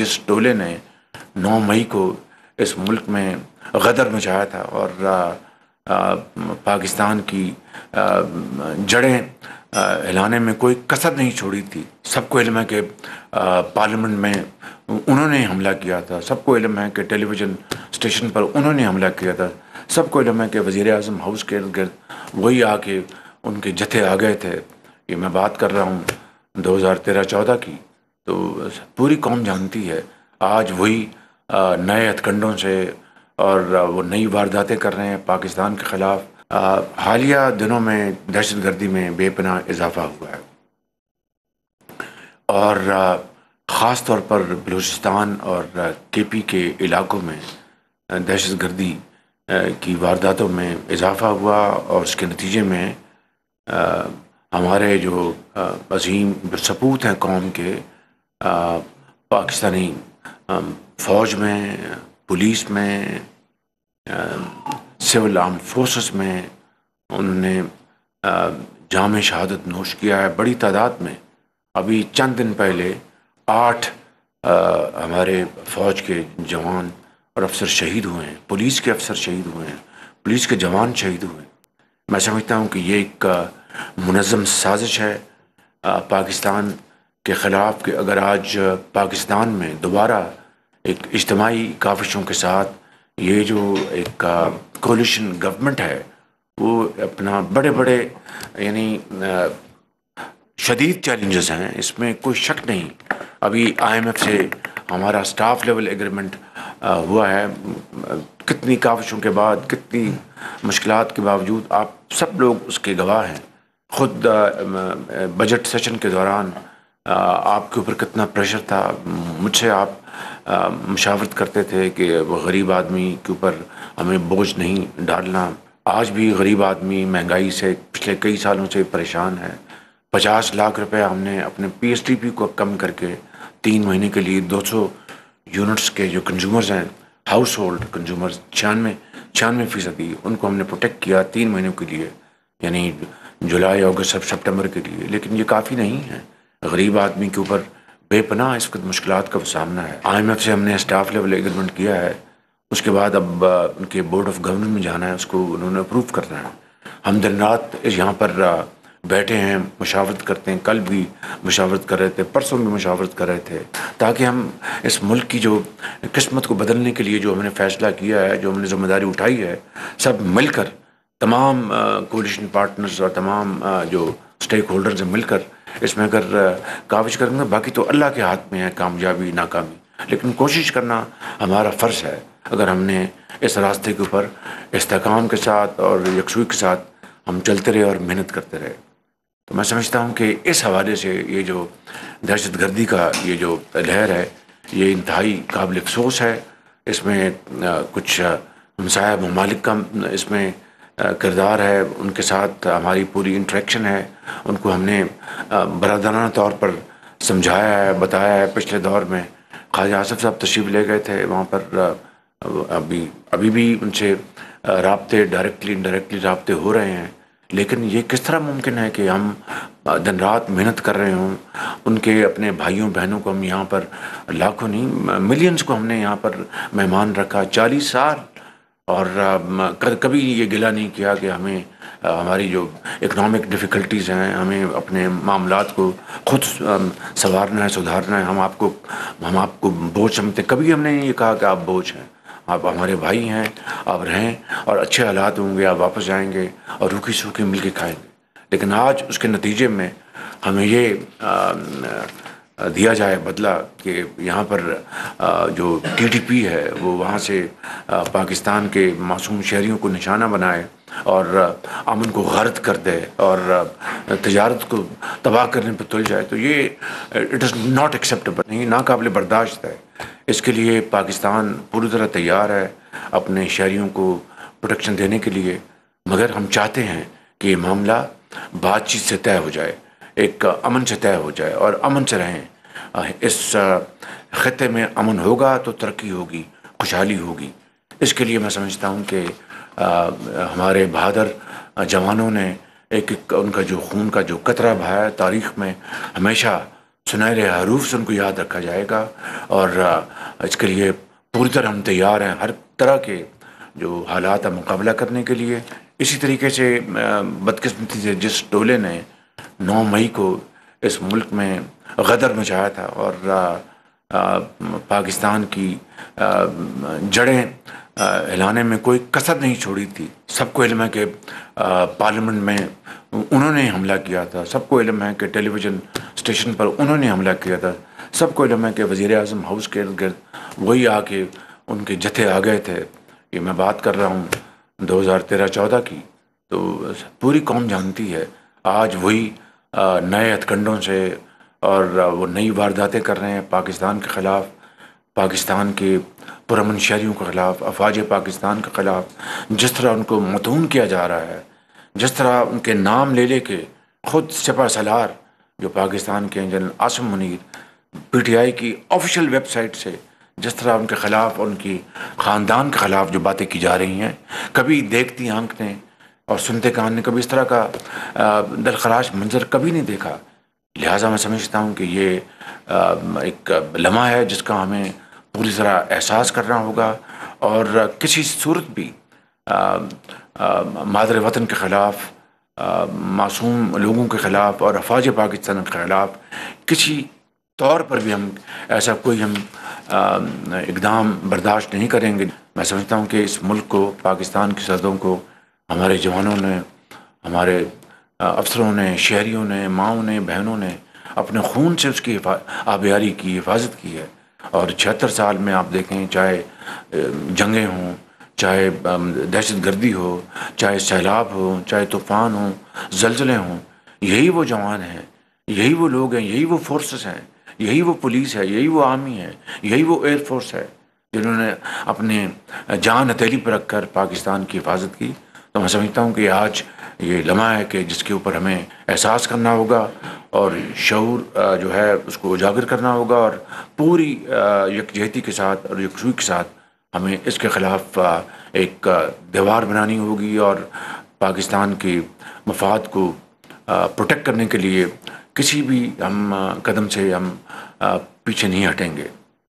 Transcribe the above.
जिस टोले ने 9 मई को इस मुल्क में गदर मचाया था और पाकिस्तान की जड़ें हिलाने में कोई कसर नहीं छोड़ी थी सबको इलम है कि पार्लियामेंट में उन्होंने हमला किया था सबको इलम है कि टेलीविज़न स्टेशन पर उन्होंने हमला किया था सबको इलम है कि वज़ी अजम हाउस के इर्द गिर्द वही आके उनके जत्थे आ गए थे ये मैं बात कर रहा हूँ दो हज़ार तेरह चौदह की तो पूरी कौम जानती है आज वही नए हथकंडों से और वो नई वारदातें कर रहे हैं पाकिस्तान के ख़िलाफ़ हालिया दिनों में दहशत गर्दी में बेपना इजाफा हुआ है और ख़ास तौर पर बलूचिस्तान और के पी के इलाकों में दहशत गर्दी की वारदातों में इजाफा हुआ और उसके नतीजे में हमारे जो अजीम सपूत हैं कौम के पाकिस्तानी फ़ौज में पुलिस में सिविल आर्म फोर्सेस में उन्होंने जाम शहादत नोश किया है बड़ी तादाद में अभी चंद दिन पहले आठ हमारे फ़ौज के जवान और अफसर शहीद हुए हैं पुलिस के अफसर शहीद हुए हैं पुलिस के जवान शहीद हुए हैं मैं समझता हूँ कि ये एक मुनज़म साजिश है पाकिस्तान के ख़िलाफ़ कि अगर आज पाकिस्तान में दोबारा एक इज्तमाही काविशों के साथ ये जो एक कोलिशन गवर्नमेंट है वो अपना बड़े बड़े यानी शदीद चैलेंजेस हैं इसमें कोई शक नहीं अभी आईएमएफ से हमारा स्टाफ लेवल एग्रीमेंट हुआ है कितनी काविशों के बाद कितनी मुश्किल के बावजूद आप सब लोग उसके गवाह हैं ख़ुद बजट सेशन के दौरान आपके ऊपर कितना प्रेशर था मुझसे आप मुशावरत करते थे कि गरीब आदमी के ऊपर हमें बोझ नहीं डालना आज भी गरीब आदमी महंगाई से पिछले कई सालों से परेशान है पचास लाख रुपए हमने अपने पी को कम करके तीन महीने के लिए 200 यूनिट्स के जो कंज्यूमर्स हैं हाउस होल्ड कंज्यूमर्स छियानवे छियानवे फ़ीसदी उनको हमने प्रोटेक्ट किया तीन महीनों के लिए यानी जुलाई अगस्त सब सितंबर के लिए लेकिन ये काफ़ी नहीं है गरीब आदमी के ऊपर बेपनाह इस वक्त मुश्किल का सामना है आई एम एफ से हमने स्टाफ लेवल एग्रीमेंट किया है उसके बाद अब उनके बोर्ड ऑफ गवर्नर में जाना है उसको उन्होंने अप्रूव करना है हम दिन रात यहाँ पर बैठे हैं मुशावरत करते हैं कल भी मुशावरत कर रहे थे परसों भी मुशावरत कर रहे थे ताकि हम इस मुल्क की जो किस्मत को बदलने के लिए जो हमने फ़ैसला किया है जो हमने जिम्मेदारी उठाई है सब मिलकर तमाम कोलिशन पार्टनर्स और तमाम जो स्टेक होल्डर से मिलकर इसमें अगर काविज करेंगे बाकी तो अल्लाह के हाथ में है कामयाबी नाकामी लेकिन कोशिश करना हमारा फ़र्ज़ है अगर हमने इस रास्ते के ऊपर इसकाम के साथ और यकसुई के साथ हम चलते रहे और मेहनत करते रहे तो मैं समझता हूँ कि इस हवाले से ये जो दहशत गर्दी का ये जो लहर है ये इंतहाई काबिल अफसोस है इसमें कुछ हमसाया ममालिक का इसमें किरदार है उनके साथ हमारी पूरी इंट्रैक्शन है उनको हमने बरदाना तौर पर समझाया है बताया है पिछले दौर में ख्वाजा आसफ साहब तशरीफ ले गए थे वहाँ पर अभी अभी भी उनसे रबते डायरेक्टली इनडायरेक्टली रबते हो रहे हैं लेकिन ये किस तरह मुमकिन है कि हम दिन रात मेहनत कर रहे हों उनके अपने भाइयों बहनों को हम यहाँ पर लाखों नहीं मिलियंस को हमने यहाँ पर मेहमान रखा चालीस साल और um, कभी ये गिला नहीं किया कि हमें uh, हमारी जो इकनॉमिक डिफ़िकल्टीज़ हैं हमें अपने मामला को खुद um, संवारना है सुधारना है हम आपको हम आपको बोझ समझते कभी हमने ये कहा कि आप बोझ हैं आप हमारे भाई हैं आप रहें और अच्छे हालात होंगे आप वापस जाएंगे और रूखी सूखी मिल के खाएँगे लेकिन आज उसके नतीजे में हमें ये आ, um, आ, दिया जाए बदला कि यहाँ पर जो पी है वो वहाँ से पाकिस्तान के मासूम शहरीों को निशाना बनाए और अमन को गर्द कर दे और तजारत को तबाह करने पर तुल जाए तो ये इट इज़ नॉट एक्सेप्टेबल नहीं नाकबिल बर्दाश्त है इसके लिए पाकिस्तान पूरी तरह तैयार है अपने शहरीों को प्रोटेक्शन देने के लिए मगर हम चाहते हैं कि ये मामला बातचीत से तय हो जाए एक अमन से तय हो जाए और अमन से रहें इस ख़त्े में अमन होगा तो तरक्की होगी खुशहाली होगी इसके लिए मैं समझता हूँ कि हमारे बहादुर जवानों ने एक एक उनका जो खून का जो कतरा बहाया तारीख में हमेशा सुनहरे हरूफ से उनको याद रखा जाएगा और इसके लिए पूरी तरह हम तैयार हैं हर तरह के जो हालात का मुकाबला करने के लिए इसी तरीके से बदकिस्मती से जिस टोले ने नौ मई को इस मुल्क में गदर मचाया था और पाकिस्तान की जड़ें हिलाने में कोई कसर नहीं छोड़ी थी सबको इलम है कि पार्लियामेंट में उन्होंने हमला किया था सबको इलम है कि टेलीविज़न स्टेशन पर उन्होंने हमला किया था सबको इलम है कि वज़ी अजम हाउस के इर्द गिर्द वही आके उनके जत्थे आ गए थे ये मैं बात कर रहा हूँ 2013-14 की तो पूरी कौम जानती है आज वही नए हथकंडों से और वो नई वारदातें कर रहे हैं पाकिस्तान के ख़िलाफ़ पाकिस्तान के पुरमन शहरीों के ख़िलाफ़ अफवाज पाकिस्तान के ख़िलाफ़ जिस तरह उनको मतून किया जा रहा है जिस तरह उनके नाम ले लेके खुद सिपा सलार जो पाकिस्तान के जनरल आसम मुनीर पीटीआई की ऑफिशियल वेबसाइट से जिस तरह उनके ख़िलाफ़ उनकी ख़ानदान के ख़िलाफ़ जो बातें की जा रही हैं कभी देखती आंख ने और सुनते कान ने कभी इस तरह का दलखराश मंजर कभी नहीं देखा लिहाजा मैं समझता हूँ कि ये एक लम्हा है जिसका हमें पूरी तरह एहसास करना होगा और किसी सूरत भी मादर वतन के ख़िलाफ़ मासूम लोगों के ख़िलाफ़ और अफवाज पाकिस्तान के ख़िलाफ़ किसी तौर पर भी हम ऐसा कोई हम इकदाम बर्दाश्त नहीं करेंगे मैं समझता हूँ कि इस मुल्क को पाकिस्तान की सरदों को हमारे जवानों ने हमारे अफसरों ने शहरीों ने माओं ने बहनों ने अपने खून से उसकी आबियारी की हिफाजत की है और छिहत्तर साल में आप देखें चाहे जंगें हों चाहे दहशत गर्दी हो चाहे सैलाब हो चाहे तूफ़ान हो जलजले हों यही वो जवान हैं यही वो लोग हैं यही वो फोर्सेस हैं यही वो पुलिस है यही वो आर्मी है यही वो एयरफोर्स है जिन्होंने अपने जान हथेली पर रख कर पाकिस्तान की हिफाजत की तो मैं समझता हूँ कि आज ये लम्हा है कि जिसके ऊपर हमें एहसास करना होगा और शूर जो है उसको उजागर करना होगा और पूरी यकजहती के साथ और यकसुई के साथ हमें इसके ख़िलाफ़ एक दीवार बनानी होगी और पाकिस्तान के मफाद को प्रोटेक्ट करने के लिए किसी भी हम कदम से हम पीछे नहीं हटेंगे